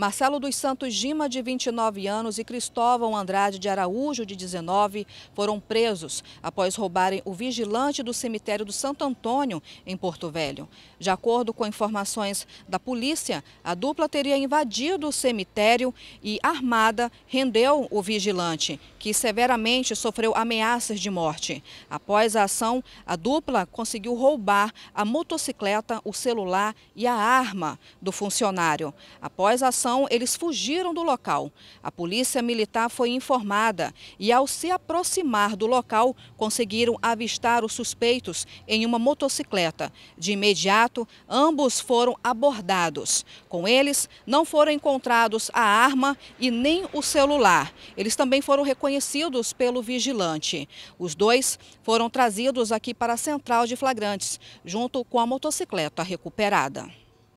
Marcelo dos Santos Gima, de 29 anos, e Cristóvão Andrade de Araújo, de 19, foram presos após roubarem o vigilante do cemitério do Santo Antônio, em Porto Velho. De acordo com informações da polícia, a dupla teria invadido o cemitério e, armada, rendeu o vigilante, que severamente sofreu ameaças de morte. Após a ação, a dupla conseguiu roubar a motocicleta, o celular e a arma do funcionário. Após a ação, eles fugiram do local. A polícia militar foi informada e, ao se aproximar do local, conseguiram avistar os suspeitos em uma motocicleta. De imediato, ambos foram abordados. Com eles, não foram encontrados a arma e nem o celular. Eles também foram reconhecidos pelo vigilante. Os dois foram trazidos aqui para a central de flagrantes, junto com a motocicleta recuperada.